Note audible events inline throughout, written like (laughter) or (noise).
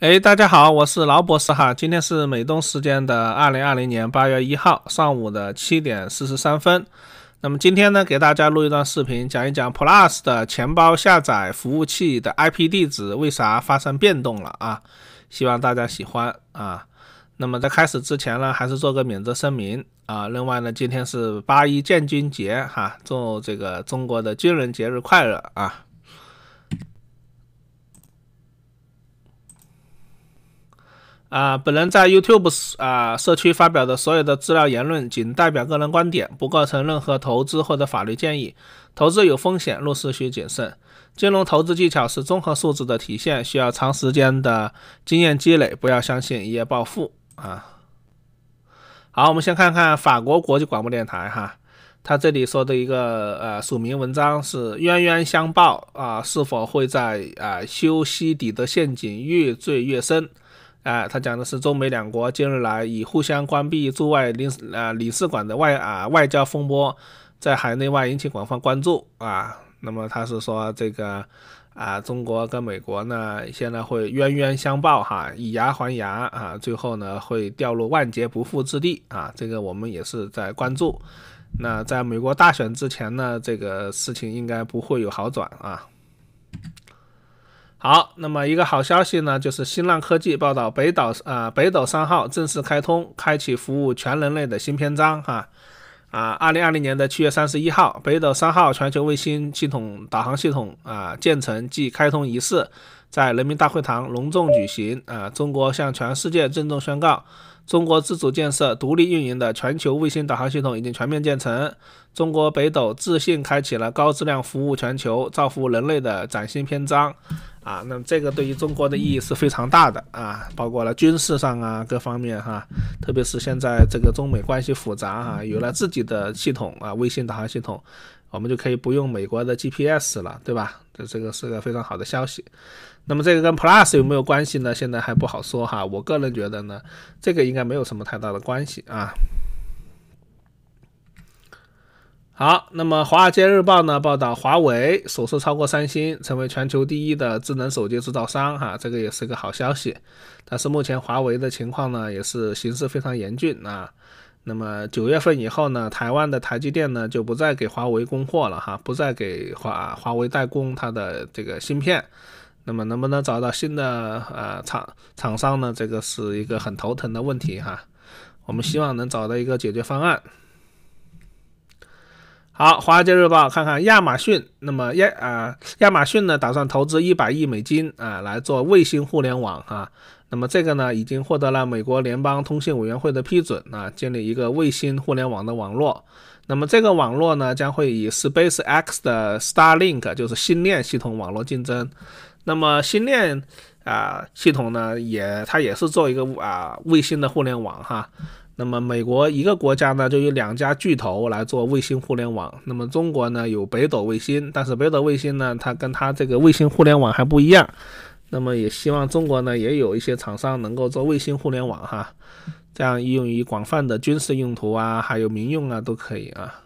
哎，大家好，我是老博士哈。今天是美东时间的二零二零年八月一号上午的七点四十三分。那么今天呢，给大家录一段视频，讲一讲 Plus 的钱包下载服务器的 IP 地址为啥发生变动了啊？希望大家喜欢啊。那么在开始之前呢，还是做个免责声明啊。另外呢，今天是八一建军节哈，祝这个中国的军人节日快乐啊。啊，本人在 YouTube 啊社区发表的所有的资料言论，仅代表个人观点，不构成任何投资或者法律建议。投资有风险，入市需谨慎。金融投资技巧是综合素质的体现，需要长时间的经验积累。不要相信一夜暴富啊！好，我们先看看法国国际广播电台哈，他这里说的一个呃署名文章是“冤冤相报啊，是否会在啊修昔底的陷阱越坠越深？”啊，他讲的是中美两国近日来以互相关闭驻外领啊领事馆的外啊外交风波，在海内外引起广泛关注啊。那么他是说这个啊，中国跟美国呢，现在会冤冤相报哈，以牙还牙啊，最后呢会掉入万劫不复之地啊。这个我们也是在关注。那在美国大选之前呢，这个事情应该不会有好转啊。好，那么一个好消息呢，就是新浪科技报道，北斗啊，北斗三号正式开通，开启服务全人类的新篇章哈。啊，二零二零年的七月三十一号，北斗三号全球卫星系统导航系统啊建成暨开通仪式。在人民大会堂隆重举行啊！中国向全世界郑重宣告：中国自主建设、独立运营的全球卫星导航系统已经全面建成。中国北斗自信开启了高质量服务全球、造福人类的崭新篇章啊！那么，这个对于中国的意义是非常大的啊！包括了军事上啊，各方面哈，特别是现在这个中美关系复杂啊，有了自己的系统啊，卫星导航系统，我们就可以不用美国的 GPS 了，对吧？这这个是个非常好的消息。那么这个跟 Plus 有没有关系呢？现在还不好说哈。我个人觉得呢，这个应该没有什么太大的关系啊。好，那么《华尔街日报》呢报道，华为首次超过三星，成为全球第一的智能手机制造商哈，这个也是个好消息。但是目前华为的情况呢，也是形势非常严峻啊。那么九月份以后呢，台湾的台积电呢就不再给华为供货了哈，不再给华华为代工它的这个芯片。那么能不能找到新的呃厂厂商呢？这个是一个很头疼的问题哈。我们希望能找到一个解决方案。好，华尔街日报看看亚马逊。那么亚啊亚马逊呢，打算投资一百亿美金啊来做卫星互联网啊。那么这个呢，已经获得了美国联邦通信委员会的批准啊，建立一个卫星互联网的网络。那么这个网络呢，将会以 SpaceX 的 Starlink 就是星链系统网络竞争。那么星链啊系统呢，也它也是做一个啊卫星的互联网哈。那么美国一个国家呢，就有两家巨头来做卫星互联网。那么中国呢，有北斗卫星，但是北斗卫星呢，它跟它这个卫星互联网还不一样。那么也希望中国呢，也有一些厂商能够做卫星互联网哈，这样应用于广泛的军事用途啊，还有民用啊都可以啊。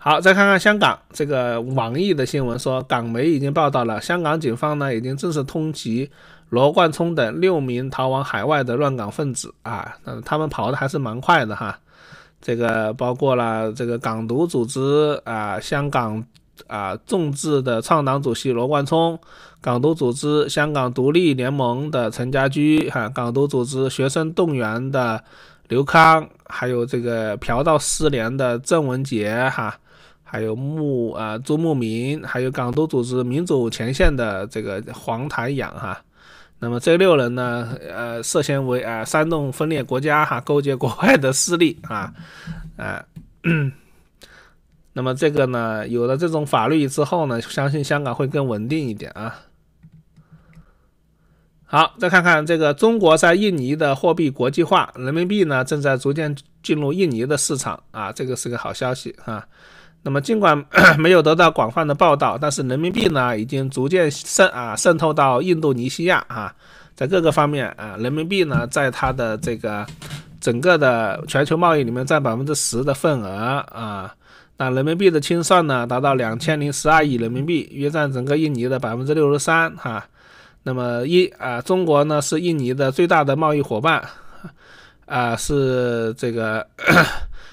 好，再看看香港这个网易的新闻说，港媒已经报道了，香港警方呢已经正式通缉罗冠聪等六名逃往海外的乱港分子啊，那他们跑的还是蛮快的哈，这个包括了这个港独组织啊，香港啊众志的创党主席罗冠聪，港独组织香港独立联盟的陈家驹哈，港独组织学生动员的刘康，还有这个嫖到失联的郑文杰哈。还有牧啊，朱牧民，还有港独组织民主前线的这个黄台仰哈，那么这六人呢，呃，涉嫌为啊煽动分裂国家哈，勾结国外的势力啊，啊，那么这个呢，有了这种法律之后呢，相信香港会更稳定一点啊。好，再看看这个中国在印尼的货币国际化，人民币呢正在逐渐进入印尼的市场啊，这个是个好消息啊。那么尽管 (coughs) 没有得到广泛的报道，但是人民币呢已经逐渐渗啊渗透到印度尼西亚啊，在各个方面啊，人民币呢在它的这个整个的全球贸易里面占百分之十的份额啊，那人民币的清算呢达到两千零十二亿人民币，约占整个印尼的百分之六十三哈。那么一啊，中国呢是印尼的最大的贸易伙伴啊，是这个。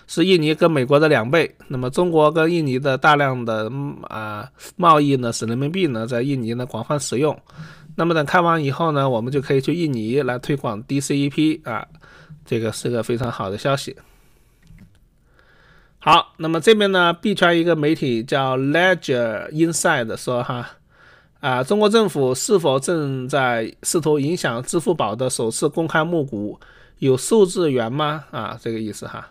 是印尼跟美国的两倍。那么中国跟印尼的大量的啊贸易呢，使人民币呢在印尼呢广泛使用。那么等开完以后呢，我们就可以去印尼来推广 DCEP 啊，这个是个非常好的消息。好，那么这边呢，币圈一个媒体叫 Ledger Inside 说哈，啊，中国政府是否正在试图影响支付宝的首次公开募股？有数字源吗？啊，这个意思哈。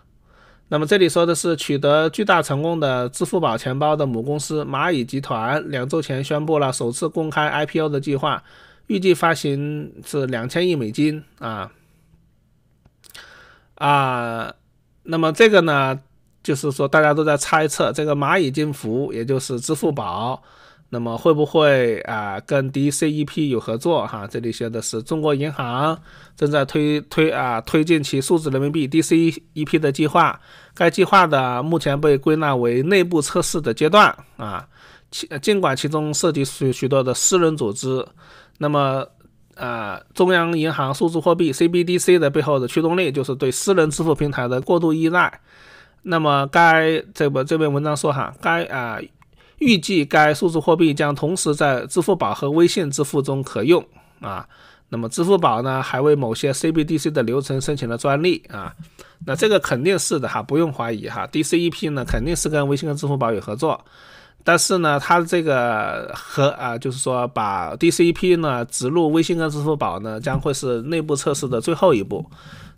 那么这里说的是取得巨大成功的支付宝钱包的母公司蚂蚁集团，两周前宣布了首次公开 IPO 的计划，预计发行是两千亿美金啊啊，那么这个呢，就是说大家都在猜测，这个蚂蚁金服也就是支付宝。那么会不会啊跟 DCEP 有合作哈？这里写的是中国银行正在推推啊推进其数字人民币 DCEP 的计划。该计划的目前被归纳为内部测试的阶段啊。其尽管其中涉及许许多的私人组织，那么啊中央银行数字货币 CBDC 的背后的驱动力就是对私人支付平台的过度依赖。那么该这本这篇文章说哈该啊。预计该数字货币将同时在支付宝和微信支付中可用啊。那么支付宝呢，还为某些 CBDC 的流程申请了专利啊。那这个肯定是的哈，不用怀疑哈。DCEP 呢，肯定是跟微信跟支付宝有合作，但是呢，它这个和啊，就是说把 DCEP 呢植入微信跟支付宝呢，将会是内部测试的最后一步。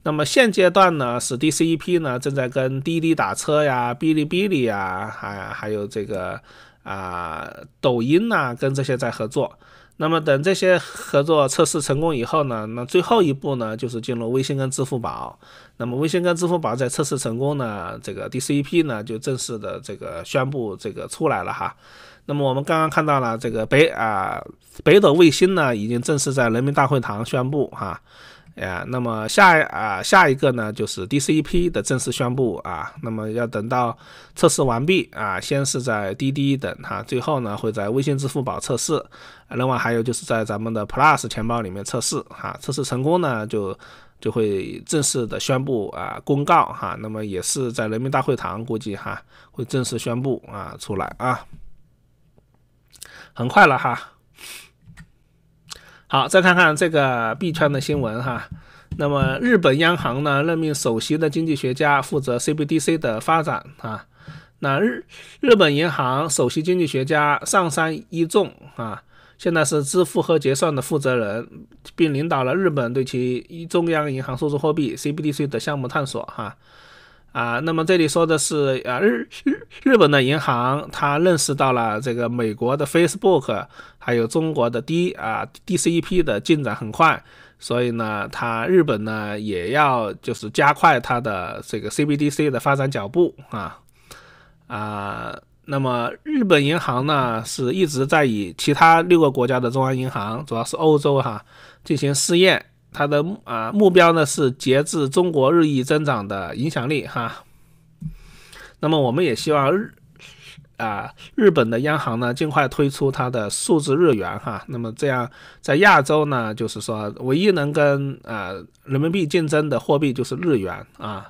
那么现阶段呢，是 DCEP 呢正在跟滴滴打车呀、哔哩哔哩呀，还还有这个。啊，抖音呢跟这些在合作，那么等这些合作测试成功以后呢，那最后一步呢就是进入微信跟支付宝，那么微信跟支付宝在测试成功呢，这个 DCEP 呢就正式的这个宣布这个出来了哈。那么我们刚刚看到了这个北啊北斗卫星呢已经正式在人民大会堂宣布哈。啊，那么下啊下一个呢，就是 DCEP 的正式宣布啊，那么要等到测试完毕啊，先是在滴滴等哈，最后呢会在微信、支付宝测试，另外还有就是在咱们的 Plus 钱包里面测试哈，测试成功呢就就会正式的宣布啊公告哈，那么也是在人民大会堂估计哈会正式宣布啊出来啊，很快了哈。好，再看看这个币圈的新闻哈。那么，日本央行呢任命首席的经济学家负责 CBDC 的发展啊。那日日本银行首席经济学家上山一重啊，现在是支付和结算的负责人，并领导了日本对其一中央银行数字货币 CBDC 的项目探索哈。啊，那么这里说的是啊，日日日本的银行，它认识到了这个美国的 Facebook，还有中国的 D 啊 DCEP 的进展很快，所以呢，它日本呢也要就是加快它的这个 CBDC 的发展脚步啊啊，那么日本银行呢是一直在以其他六个国家的中央银行，主要是欧洲哈进行试验。它的啊目标呢是节制中国日益增长的影响力哈。那么我们也希望日啊日本的央行呢尽快推出它的数字日元哈。那么这样在亚洲呢就是说唯一能跟啊人民币竞争的货币就是日元啊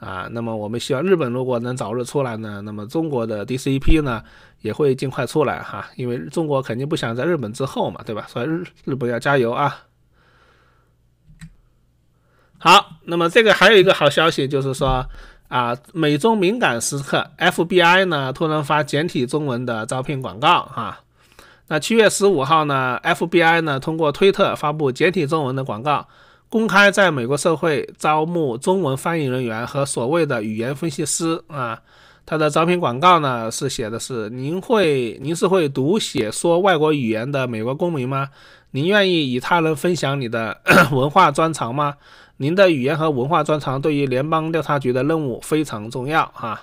啊。那么我们希望日本如果能早日出来呢，那么中国的 D C P 呢也会尽快出来哈。因为中国肯定不想在日本之后嘛，对吧？所以日日本要加油啊。好，那么这个还有一个好消息，就是说啊，美中敏感时刻，FBI 呢突然发简体中文的招聘广告啊。那七月十五号呢，FBI 呢通过推特发布简体中文的广告，公开在美国社会招募中文翻译人员和所谓的语言分析师啊。他的招聘广告呢是写的是：您会您是会读写说外国语言的美国公民吗？您愿意与他人分享你的 (coughs) 文化专长吗？您的语言和文化专长对于联邦调查局的任务非常重要哈，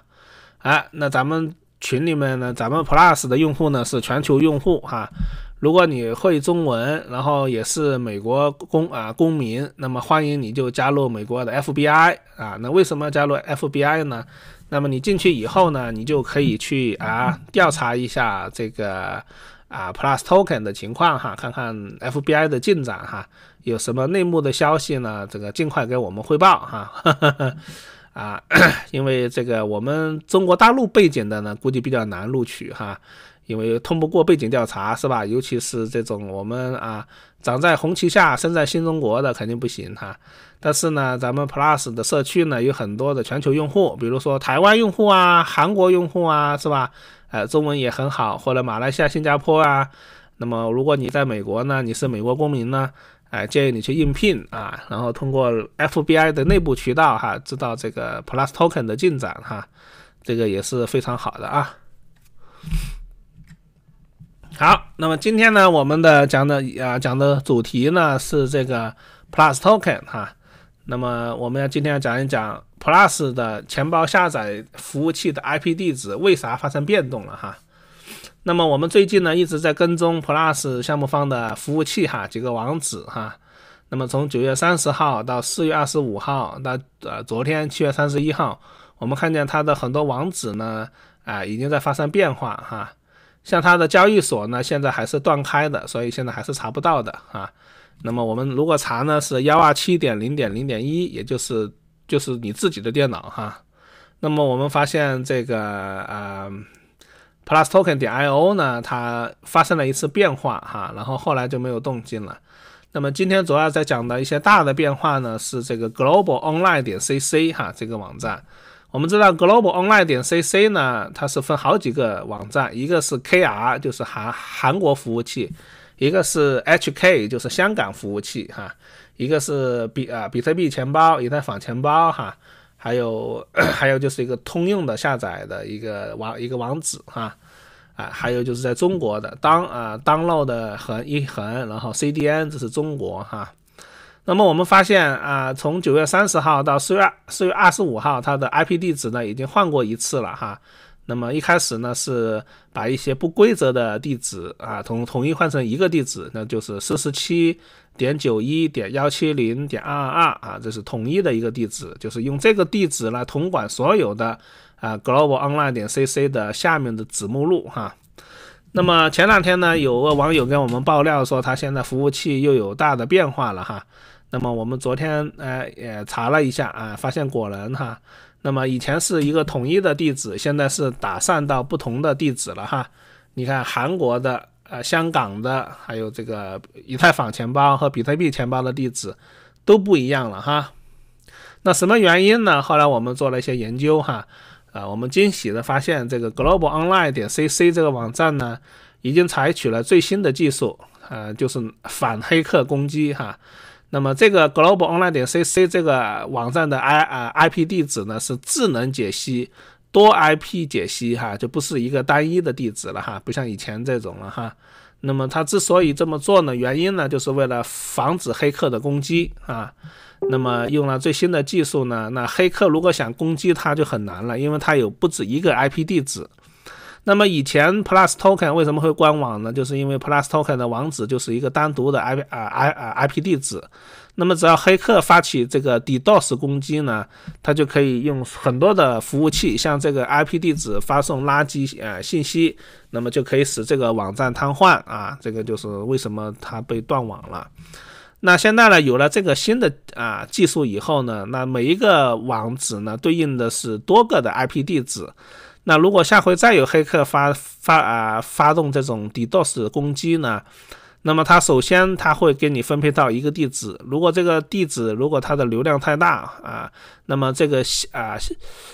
哎，那咱们群里面呢，咱们 Plus 的用户呢是全球用户哈，如果你会中文，然后也是美国公啊公民，那么欢迎你就加入美国的 FBI 啊，那为什么加入 FBI 呢？那么你进去以后呢，你就可以去啊调查一下这个。啊，Plus Token 的情况哈，看看 FBI 的进展哈，有什么内幕的消息呢？这个尽快给我们汇报哈。啊，(coughs) 因为这个我们中国大陆背景的呢，估计比较难录取哈，因为通不过背景调查是吧？尤其是这种我们啊，长在红旗下、生在新中国的肯定不行哈。但是呢，咱们 Plus 的社区呢，有很多的全球用户，比如说台湾用户啊、韩国用户啊，是吧？呃，中文也很好，或者马来西亚、新加坡啊。那么，如果你在美国呢，你是美国公民呢，哎，建议你去应聘啊，然后通过 FBI 的内部渠道哈，知道这个 Plus Token 的进展哈，这个也是非常好的啊。好，那么今天呢，我们的讲的啊，讲的主题呢是这个 Plus Token 哈。那么，我们要今天要讲一讲 Plus 的钱包下载服务器的 IP 地址为啥发生变动了哈。那么，我们最近呢一直在跟踪 Plus 项目方的服务器哈，几个网址哈。那么，从九月三十号到四月二十五号，到呃昨天七月三十一号，我们看见它的很多网址呢，啊已经在发生变化哈。像它的交易所呢，现在还是断开的，所以现在还是查不到的啊。那么我们如果查呢是幺二七点零点零点一，也就是就是你自己的电脑哈。那么我们发现这个呃 plus token 点 io 呢，它发生了一次变化哈，然后后来就没有动静了。那么今天主要在讲的一些大的变化呢，是这个 global online 点 cc 哈这个网站。我们知道 global online 点 cc 呢，它是分好几个网站，一个是 kr 就是韩韩国服务器。一个是 H K，就是香港服务器哈，一个是比啊比特币钱包，以太坊钱包哈，还有 (clears throat) 还有就是一个通用的下载的一个网一个网址哈，啊，还有就是在中国的当啊 download 的横一横，然后 C D N 这是中国哈，那么我们发现啊，从九月三十号到四月四月二十五号，它的 I P 地址呢已经换过一次了哈。那么一开始呢，是把一些不规则的地址啊，统统一换成一个地址，那就是四十七点九一点幺七零点二二二啊，这是统一的一个地址，就是用这个地址来统管所有的啊，globalonline 点 cc 的下面的子目录哈。那么前两天呢，有个网友跟我们爆料说，他现在服务器又有大的变化了哈。那么我们昨天呃也查了一下啊，发现果然哈，那么以前是一个统一的地址，现在是打散到不同的地址了哈。你看韩国的、呃香港的，还有这个以太坊钱包和比特币钱包的地址都不一样了哈。那什么原因呢？后来我们做了一些研究哈，啊，我们惊喜的发现这个 globalonline. 点 cc 这个网站呢，已经采取了最新的技术，呃，就是反黑客攻击哈。那么这个 globalonline.cc 点这个网站的 I 啊 IP 地址呢是智能解析、多 IP 解析，哈，就不是一个单一的地址了哈，不像以前这种了哈。那么它之所以这么做呢，原因呢就是为了防止黑客的攻击啊。那么用了最新的技术呢，那黑客如果想攻击它就很难了，因为它有不止一个 IP 地址。那么以前 Plus Token 为什么会关网呢？就是因为 Plus Token 的网址就是一个单独的 I 啊 I 啊 IP 地址。那么只要黑客发起这个 DDoS 攻击呢，他就可以用很多的服务器向这个 IP 地址发送垃圾啊信息，那么就可以使这个网站瘫痪啊。这个就是为什么它被断网了。那现在呢，有了这个新的啊技术以后呢，那每一个网址呢，对应的是多个的 IP 地址。那如果下回再有黑客发发啊发动这种 DDoS 攻击呢？那么他首先他会给你分配到一个地址，如果这个地址如果它的流量太大啊，那么这个系啊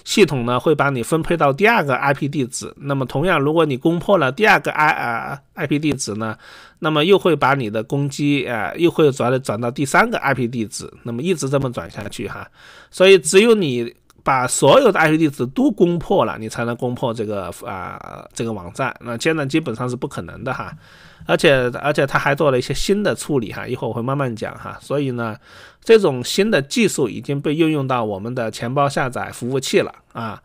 系统呢会把你分配到第二个 IP 地址。那么同样，如果你攻破了第二个 I 啊 IP 地址呢，那么又会把你的攻击啊又会转转到第三个 IP 地址，那么一直这么转下去哈。所以只有你。把所有的 IP 地址都攻破了，你才能攻破这个啊这个网站。那现在基本上是不可能的哈，而且而且他还做了一些新的处理哈，一会儿我会慢慢讲哈。所以呢，这种新的技术已经被运用到我们的钱包下载服务器了啊。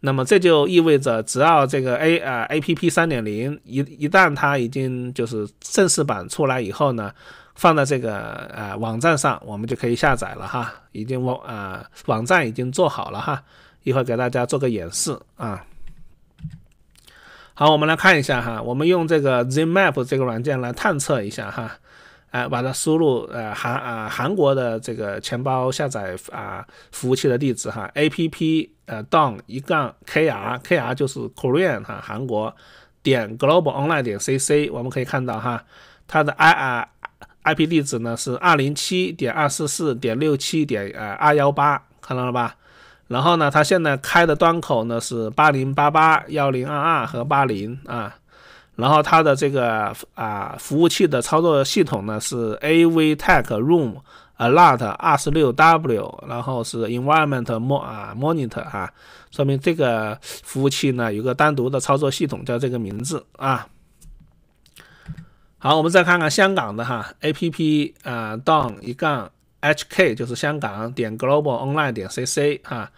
那么这就意味着，只要这个 A 啊 APP 三点零一一旦它已经就是正式版出来以后呢。放在这个呃网站上，我们就可以下载了哈。已经网啊网站已经做好了哈，一会儿给大家做个演示啊。好，我们来看一下哈，我们用这个 Z Map 这个软件来探测一下哈。哎，把它输入呃韩啊韩国的这个钱包下载啊服务器的地址哈，A P P 呃 Down 一杠 K R K R 就是 Korean 哈韩国点 Global Online 点 C C，我们可以看到哈，它的 I R IP 地址呢是二零七点二四四点六七点呃二幺八，看到了吧？然后呢，它现在开的端口呢是八零八八、幺零二二和八零啊。然后它的这个啊服务器的操作系统呢是 AVTech Room Alert 二十六 W，然后是 Environment Mon 啊 Monitor 啊，说明这个服务器呢有个单独的操作系统叫这个名字啊。好，我们再看看香港的哈，a p p 啊，down 一杠 h k 就是香港点 global online 点 c c 哈。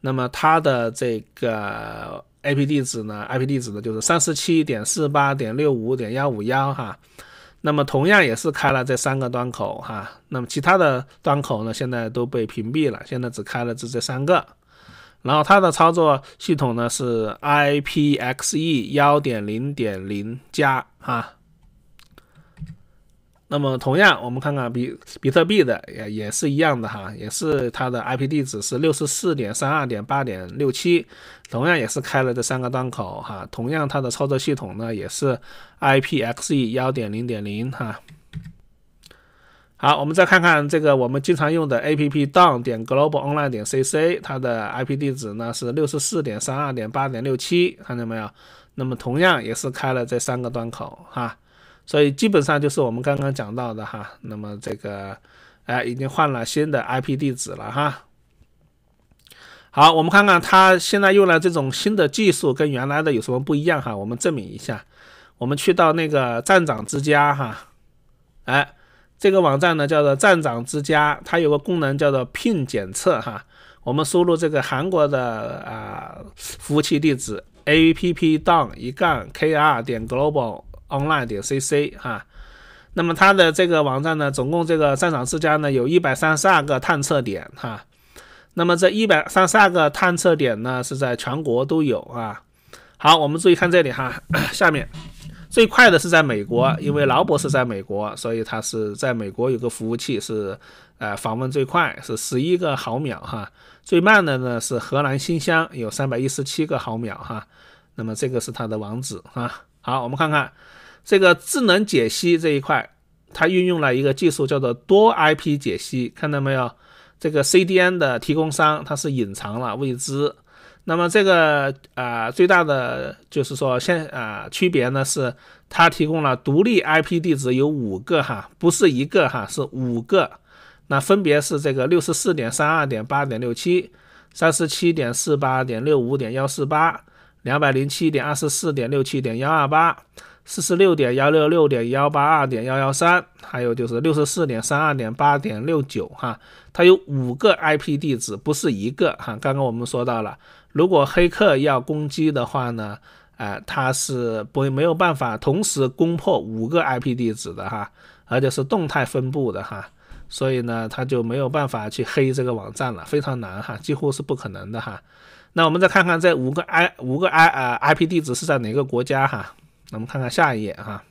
那么它的这个 i p 地址呢？i p 地址呢就是三十七点四八点六五点幺五幺哈。那么同样也是开了这三个端口哈。那么其他的端口呢，现在都被屏蔽了，现在只开了这这三个。然后它的操作系统呢是 i p x e 幺点零点零加哈。那么同样，我们看看比比特币的也也是一样的哈，也是它的 IP 地址是六十四点三二点八点六七，同样也是开了这三个端口哈，同样它的操作系统呢也是 IPXE 幺点零点零哈。好，我们再看看这个我们经常用的 APP Down 点 Global Online 点 CC，它的 IP 地址呢是六十四点三二点八点六七，看见没有？那么同样也是开了这三个端口哈。所以基本上就是我们刚刚讲到的哈，那么这个哎已经换了新的 IP 地址了哈。好，我们看看它现在用了这种新的技术跟原来的有什么不一样哈。我们证明一下，我们去到那个站长之家哈，哎，这个网站呢叫做站长之家，它有个功能叫做 PIN 检测哈。我们输入这个韩国的啊服务器地址 a p p down 一杠 k r 点 global。online 点 cc 哈，那么它的这个网站呢，总共这个站长之家呢，有一百三十二个探测点哈，那么这一百三十二个探测点呢，是在全国都有啊。好，我们注意看这里哈，下面最快的是在美国，因为劳博士在美国，所以他是在美国有个服务器是呃访问最快，是十一个毫秒哈。最慢的呢是荷兰新乡，有三百一十七个毫秒哈。那么这个是它的网址哈。好，我们看看。这个智能解析这一块，它运用了一个技术叫做多 IP 解析，看到没有？这个 CDN 的提供商它是隐藏了未知。那么这个啊最大的就是说，现啊区别呢是它提供了独立 IP 地址有五个哈，不是一个哈，是五个。那分别是这个六十四点三二点八点六七、三十七点四八点六五点幺四八、两百零七点二十四点六七点幺二八。四十六点幺六六点幺八二点幺幺三，还有就是六十四点三二点八点六九哈，它有五个 IP 地址，不是一个哈。刚刚我们说到了，如果黑客要攻击的话呢，呃，他是不没有办法同时攻破五个 IP 地址的哈，而且是动态分布的哈，所以呢，他就没有办法去黑这个网站了，非常难哈，几乎是不可能的哈。那我们再看看这五个 I 五个 I 呃 IP 地址是在哪个国家哈？我们看看下一页哈。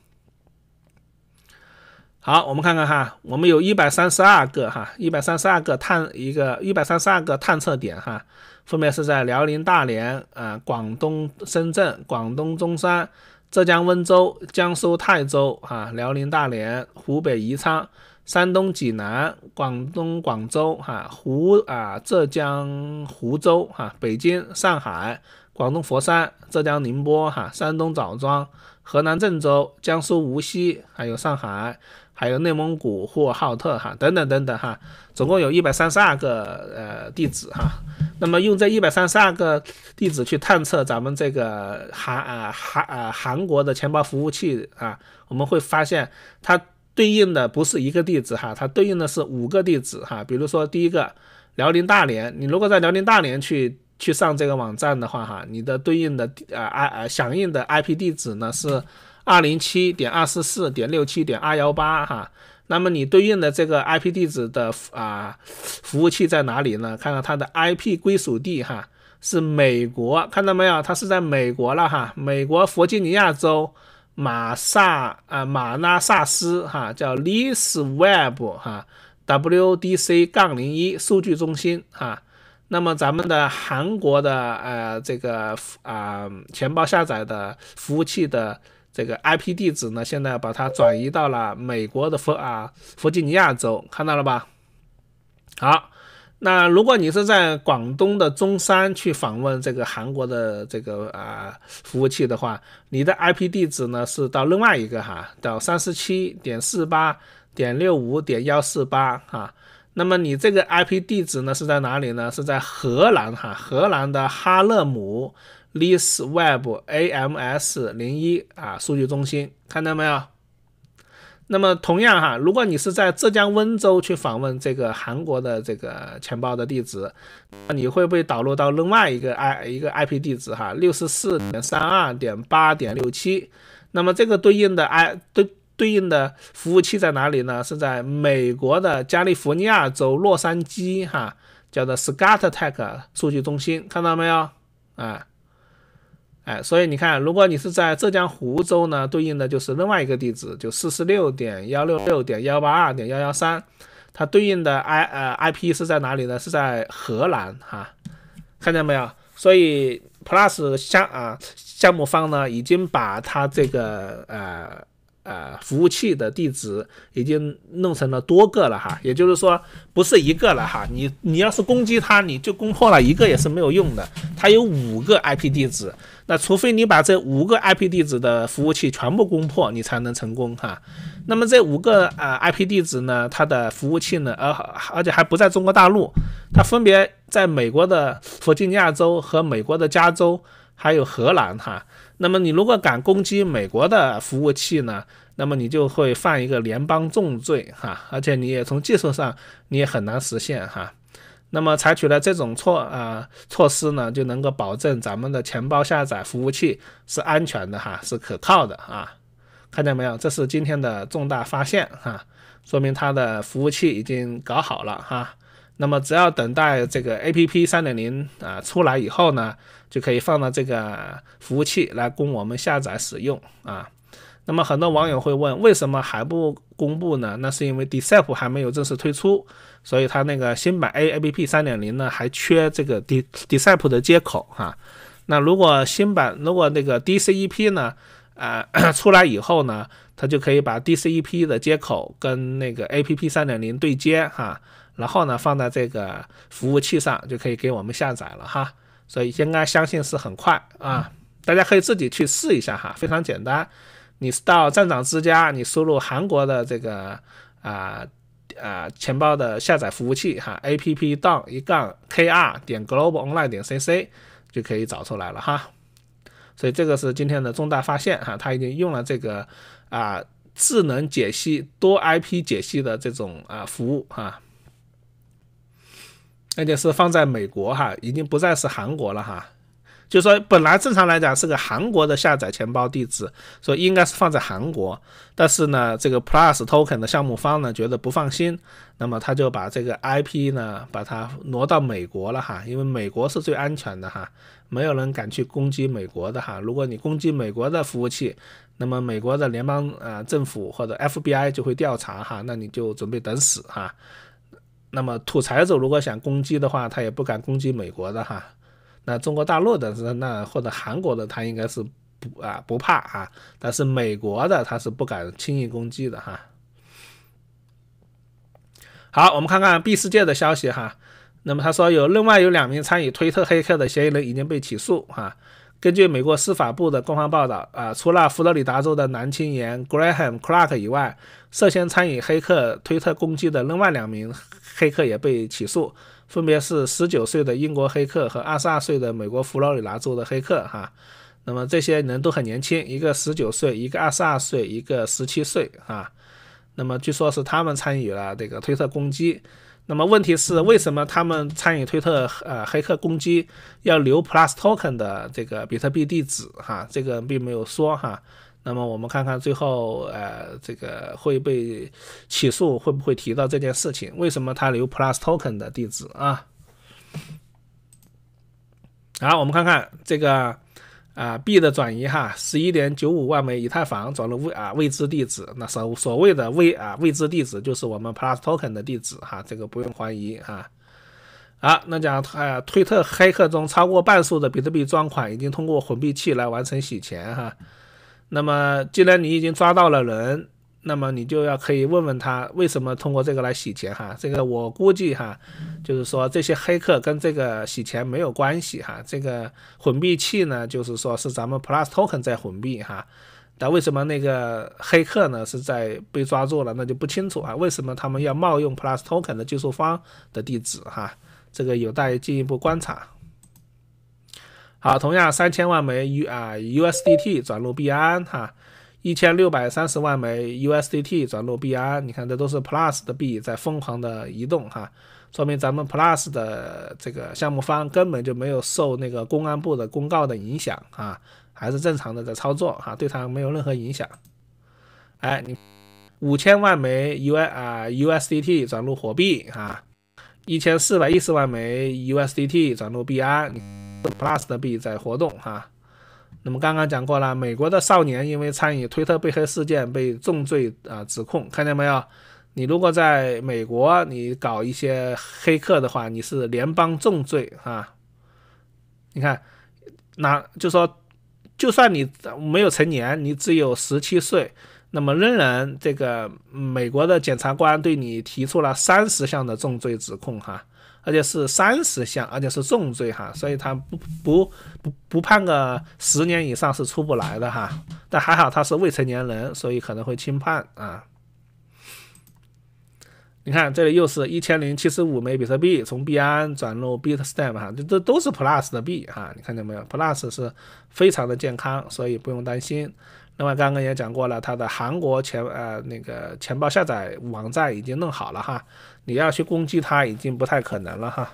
好，我们看看哈，我们有一百三十二个哈一百三十二个探一个一百三十二个探测点哈，分别是在辽宁大连啊、广东深圳、广东中山、浙江温州、江苏泰州哈、辽宁大连、湖北宜昌、山东济南、广东广州哈、湖啊、浙江湖州哈、北京上海。广东佛山、浙江宁波、哈、山东枣庄、河南郑州、江苏无锡，还有上海，还有内蒙古呼和浩特，哈，等等等等，哈，总共有一百三十二个呃地址，哈。那么用这一百三十二个地址去探测咱们这个韩啊韩啊韩国的钱包服务器啊，我们会发现它对应的不是一个地址哈，它对应的是五个地址哈。比如说第一个辽宁大连，你如果在辽宁大连去。去上这个网站的话，哈，你的对应的呃 i 呃响应的 IP 地址呢是二零七点二四四点六七点二幺八哈。那么你对应的这个 IP 地址的啊服务器在哪里呢？看看它的 IP 归属地哈是美国，看到没有？它是在美国了哈，美国弗吉尼亚州马萨啊马拉萨斯哈叫 ListWeb 哈 WDC 杠零一数据中心哈。那么咱们的韩国的呃这个啊钱包下载的服务器的这个 IP 地址呢，现在把它转移到了美国的佛啊弗吉尼亚州，看到了吧？好，那如果你是在广东的中山去访问这个韩国的这个啊服务器的话，你的 IP 地址呢是到另外一个哈，到三十七点四八点六五点幺四八啊。那么你这个 IP 地址呢是在哪里呢？是在荷兰哈，荷兰的哈勒姆，Lees Web AMS 零一啊数据中心，看到没有？那么同样哈，如果你是在浙江温州去访问这个韩国的这个钱包的地址，那你会被导入到另外一个 I 一个 IP 地址哈，六十四点三二点八点六七，那么这个对应的 I 对。对应的服务器在哪里呢？是在美国的加利福尼亚州洛杉矶，哈，叫做 Scott Tech 数据中心，看到没有？啊，哎，所以你看，如果你是在浙江湖州呢，对应的就是另外一个地址，就四十六点幺六六点幺八二点幺幺三，它对应的 I 呃 I P 是在哪里呢？是在荷兰，哈，看见没有？所以 Plus 项啊项目方呢，已经把它这个呃。呃，服务器的地址已经弄成了多个了哈，也就是说，不是一个了哈。你你要是攻击它，你就攻破了一个也是没有用的，它有五个 IP 地址。那除非你把这五个 IP 地址的服务器全部攻破，你才能成功哈。那么这五个啊 IP 地址呢，它的服务器呢，而而且还不在中国大陆，它分别在美国的弗吉尼亚州和美国的加州，还有荷兰哈。那么你如果敢攻击美国的服务器呢，那么你就会犯一个联邦重罪哈，而且你也从技术上你也很难实现哈。那么采取了这种措啊措施呢，就能够保证咱们的钱包下载服务器是安全的哈，是可靠的啊。看见没有？这是今天的重大发现哈，说明它的服务器已经搞好了哈。那么只要等待这个 APP 三点零啊出来以后呢。就可以放到这个服务器来供我们下载使用啊。那么很多网友会问，为什么还不公布呢？那是因为 Decep 还没有正式推出，所以它那个新版 A A P P 三点零呢还缺这个 d d c e p 的接口哈。那如果新版如果那个 D C E P 呢，呃 (coughs) 出来以后呢，它就可以把 D C E P 的接口跟那个 A P P 三点零对接哈，然后呢放在这个服务器上就可以给我们下载了哈。所以应该相信是很快啊，大家可以自己去试一下哈，非常简单，你是到站长之家，你输入韩国的这个啊啊钱包的下载服务器哈，app 杠一杠 kr 点 globalonline 点 cc 就可以找出来了哈。所以这个是今天的重大发现哈，他已经用了这个啊智能解析多 IP 解析的这种啊服务哈。那就是放在美国哈，已经不再是韩国了哈。就说本来正常来讲是个韩国的下载钱包地址，所以应该是放在韩国。但是呢，这个 Plus Token 的项目方呢觉得不放心，那么他就把这个 IP 呢把它挪到美国了哈，因为美国是最安全的哈，没有人敢去攻击美国的哈。如果你攻击美国的服务器，那么美国的联邦呃政府或者 FBI 就会调查哈，那你就准备等死哈。那么土财主如果想攻击的话，他也不敢攻击美国的哈。那中国大陆的，是那或者韩国的，他应该是不啊不怕啊。但是美国的，他是不敢轻易攻击的哈。好，我们看看 B 世界的消息哈。那么他说有另外有两名参与推特黑客的嫌疑人已经被起诉哈。根据美国司法部的官方报道，啊，除了佛罗里达州的男青年 Graham Clark 以外，涉嫌参与黑客推特攻击的另外两名黑客也被起诉，分别是十九岁的英国黑客和二十二岁的美国佛罗里达州的黑客哈。那么这些人都很年轻，一个十九岁，一个二十二岁，一个十七岁哈。那么据说是他们参与了这个推特攻击。那么问题是，为什么他们参与推特呃黑客攻击要留 Plus Token 的这个比特币地址？哈，这个并没有说哈。那么我们看看最后呃这个会被起诉会不会提到这件事情？为什么他留 Plus Token 的地址啊？好，我们看看这个。啊，币的转移哈，十一点九五万枚以太坊转入未啊未知地址，那所所谓的未啊未知地址就是我们 Plus Token 的地址哈，这个不用怀疑哈。啊，那讲啊推特黑客中超过半数的比特币赃款已经通过混币器来完成洗钱哈。那么既然你已经抓到了人。那么你就要可以问问他为什么通过这个来洗钱哈？这个我估计哈，就是说这些黑客跟这个洗钱没有关系哈。这个混币器呢，就是说是咱们 Plus Token 在混币哈。那为什么那个黑客呢是在被抓住了？那就不清楚啊。为什么他们要冒用 Plus Token 的技术方的地址哈？这个有待进一步观察。好，同样三千万枚 U 啊 USDT 转入币安哈。一千六百三十万枚 USDT 转入 B 安，你看这都是 Plus 的币在疯狂的移动哈，说明咱们 Plus 的这个项目方根本就没有受那个公安部的公告的影响啊，还是正常的在操作哈，对它没有任何影响。哎，你五千万枚 UI 啊 USDT 转入火币哈，一千四百一十万枚 USDT 转入 B 安，Plus 的币在活动哈。那么刚刚讲过了，美国的少年因为参与推特被黑事件被重罪啊指控，看见没有？你如果在美国你搞一些黑客的话，你是联邦重罪啊。你看，那就说，就算你没有成年，你只有十七岁，那么仍然这个美国的检察官对你提出了三十项的重罪指控哈。而且是三十项，而且是重罪哈，所以他不不不不判个十年以上是出不来的哈。但还好他是未成年人，所以可能会轻判啊。你看这里又是一千零七十五枚比特币从币安转入 BitStamp 哈，这这都是 Plus 的币哈，你看见没有？Plus 是非常的健康，所以不用担心。另外，刚刚也讲过了，它的韩国钱呃那个钱包下载网站已经弄好了哈，你要去攻击它已经不太可能了哈。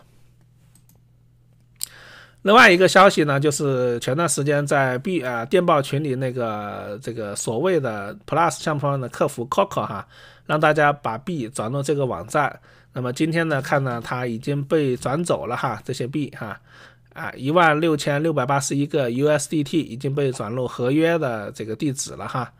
另外一个消息呢，就是前段时间在币啊电报群里那个这个所谓的 Plus 项目的客服 Coco 哈，让大家把币转到这个网站，那么今天呢看呢，它已经被转走了哈，这些币哈。啊，一万六千六百八十一个 USDT 已经被转入合约的这个地址了哈。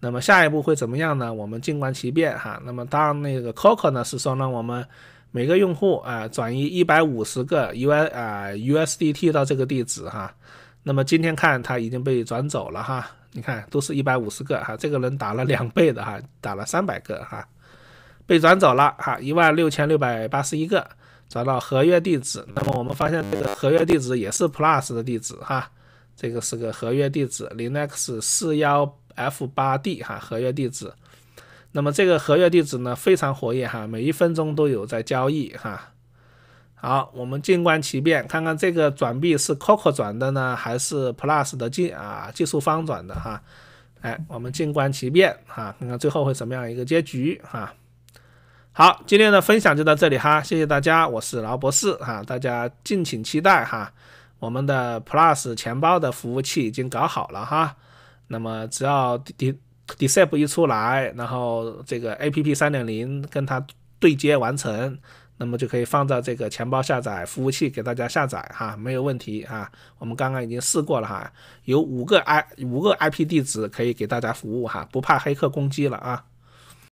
那么下一步会怎么样呢？我们静观其变哈。那么当那个 Coco 呢是说呢，我们每个用户啊转移一百五十个 US 啊 USDT 到这个地址哈。那么今天看它已经被转走了哈。你看都是一百五十个哈，这个人打了两倍的哈，打了三百个哈，被转走了哈，一万六千六百八十一个。找到合约地址，那么我们发现这个合约地址也是 Plus 的地址哈，这个是个合约地址零 X 四幺 F 八 D 哈，合约地址。那么这个合约地址呢非常活跃哈，每一分钟都有在交易哈。好，我们静观其变，看看这个转币是 Coco 转的呢，还是 Plus 的技啊技术方转的哈。哎，我们静观其变哈，看看最后会怎么样一个结局哈。好，今天的分享就到这里哈，谢谢大家，我是劳博士哈，大家敬请期待哈。我们的 Plus 钱包的服务器已经搞好了哈，那么只要 d e s d s p 一出来，然后这个 APP 三点零跟它对接完成，那么就可以放到这个钱包下载服务器给大家下载哈，没有问题啊。我们刚刚已经试过了哈，有五个 i 五个 IP 地址可以给大家服务哈，不怕黑客攻击了啊。